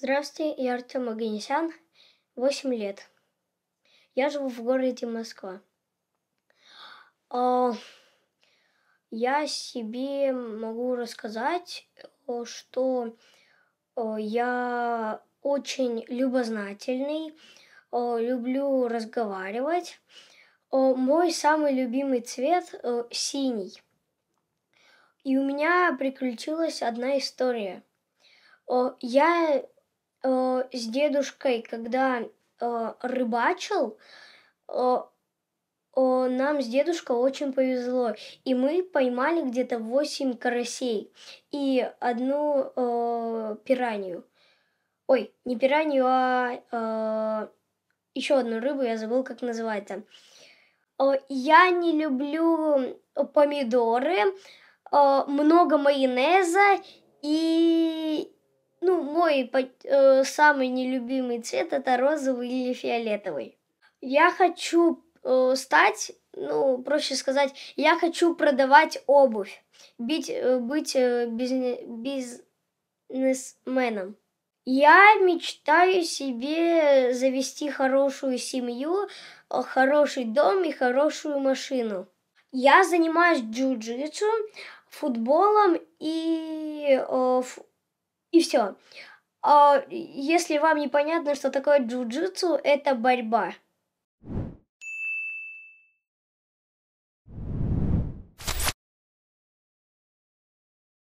Здравствуйте, я Артем Аганесян, 8 лет. Я живу в городе Москва. А, я себе могу рассказать, э, что э, я очень любознательный, э, люблю разговаривать. Мой самый любимый цвет синий. И у меня приключилась одна история. Я э, с дедушкой, когда э, рыбачил, э, э, нам с дедушкой очень повезло. И мы поймали где-то 8 карасей и одну э, пиранью. Ой, не пиранью, а э, еще одну рыбу, я забыл, как называется. Э, я не люблю помидоры, э, много майонеза и ну, мой э, самый нелюбимый цвет это розовый или фиолетовый. Я хочу э, стать, ну, проще сказать, я хочу продавать обувь, бить, э, быть э, бизнес, бизнесменом. Я мечтаю себе завести хорошую семью, э, хороший дом и хорошую машину. Я занимаюсь джиу-джитсу, футболом и э, и все. А если вам непонятно, что такое джиу-джитсу, это борьба.